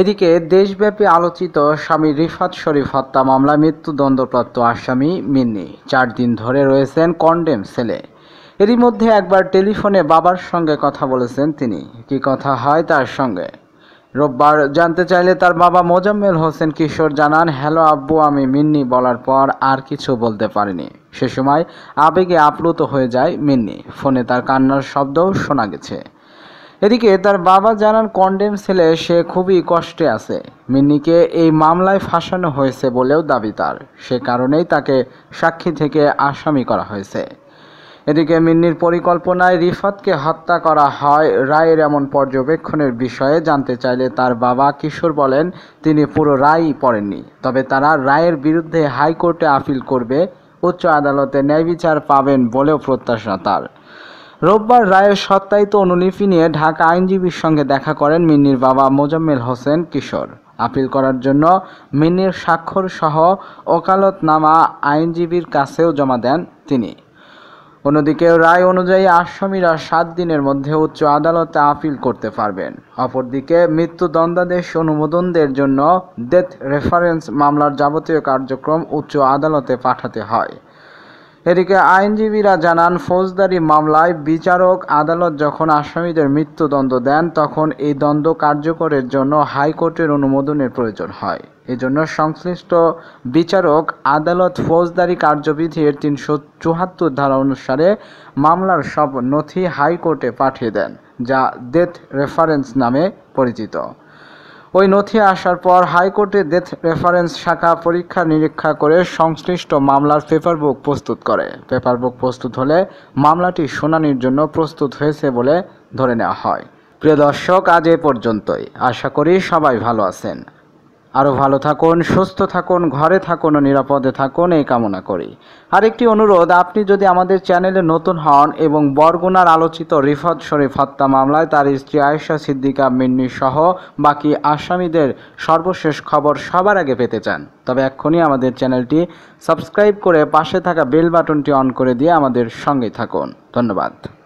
এদিকে দেশব্যাপী আলোচিত স্বামী রিফাত শরীফ হত্যা মামলায় মৃত্যুদণ্ডপ্রাপ্ত আসামি মিন্নি চার দিন ধরে রয়েছেন কন্ডেম সেলে এরই মধ্যে একবার টেলিফোনে বাবার সঙ্গে কথা বলেছেন তিনি কি কথা হয় তার সঙ্গে রোববার জানতে চাইলে তার বাবা মোজাম্মেল হোসেন কিশোর জানান হ্যালো আব্বু আমি মিন্নি বলার পর আর কিছু বলতে পারিনি সে সময় আবেগে আপ্লুত হয়ে যায় মিন্নি ফোনে তার কান্নার শব্দও শোনা গেছে এদিকে তার বাবা জানান কন্ডেম ছেলে সে খুবই কষ্টে আছে মিন্নিকে এই মামলায় ফাঁসানো হয়েছে বলেও দাবি তার সে কারণেই তাকে সাক্ষী থেকে আসামি করা হয়েছে এদিকে মিন্নির পরিকল্পনায় রিফাতকে হত্যা করা হয় রায়ের এমন পর্যবেক্ষণের বিষয়ে জানতে চাইলে তার বাবা কিশোর বলেন তিনি পুরো রায়ই পড়েননি তবে তারা রায়ের বিরুদ্ধে হাইকোর্টে আপিল করবে উচ্চ আদালতে ন্যায় বিচার পাবেন বলেও প্রত্যাশা তার রোববার রায়ের সত্তায়িত অনুলিপি নিয়ে ঢাকা আইনজীবীর সঙ্গে দেখা করেন মিন্নির বাবা মোজাম্মেল হোসেন কিশোর আপিল করার জন্য মিন্নির স্বাক্ষর সহ ওকালতনামা আইনজীবীর কাছেও জমা দেন তিনি অন্যদিকে রায় অনুযায়ী আসামিরা সাত দিনের মধ্যে উচ্চ আদালতে আপিল করতে পারবেন অপরদিকে মৃত্যুদণ্ডাদেশ অনুমোদনদের জন্য ডেথ রেফারেন্স মামলার যাবতীয় কার্যক্রম উচ্চ আদালতে পাঠাতে হয় এদিকে আইনজীবীরা জানান ফৌজদারি মামলায় বিচারক আদালত যখন আসামিদের মৃত্যুদণ্ড দেন তখন এই দ্বন্দ্ব কার্যকরের জন্য হাইকোর্টের অনুমোদনের প্রয়োজন হয় এজন্য সংশ্লিষ্ট বিচারক আদালত ফৌজদারি কার্যবিধি এর তিনশো চুহাত্তর ধারা অনুসারে মামলার সব নথি হাইকোর্টে পাঠিয়ে দেন যা ডেথ রেফারেন্স নামে পরিচিত ওই নথি আসার পর হাইকোর্টে ডেথ রেফারেন্স শাখা পরীক্ষা নিরীক্ষা করে সংশ্লিষ্ট মামলার পেপার বুক প্রস্তুত করে পেপার বুক প্রস্তুত হলে মামলাটি শুনানির জন্য প্রস্তুত হয়েছে বলে ধরে নেওয়া হয় প্রিয় দর্শক আজ এ পর্যন্তই আশা করি সবাই ভালো আছেন আরও ভালো থাকুন সুস্থ থাকুন ঘরে থাকুন ও নিরাপদে থাকুন এই কামনা করি আরেকটি অনুরোধ আপনি যদি আমাদের চ্যানেলে নতুন হন এবং বরগুনার আলোচিত রিফাত শরীফ হত্যা মামলায় তার স্ত্রী আয়েশা সিদ্দিকা মিন্নি সহ বাকি আসামিদের সর্বশেষ খবর সবার আগে পেতে চান তবে এক্ষুনি আমাদের চ্যানেলটি সাবস্ক্রাইব করে পাশে থাকা বেল বাটনটি অন করে দিয়ে আমাদের সঙ্গে থাকুন ধন্যবাদ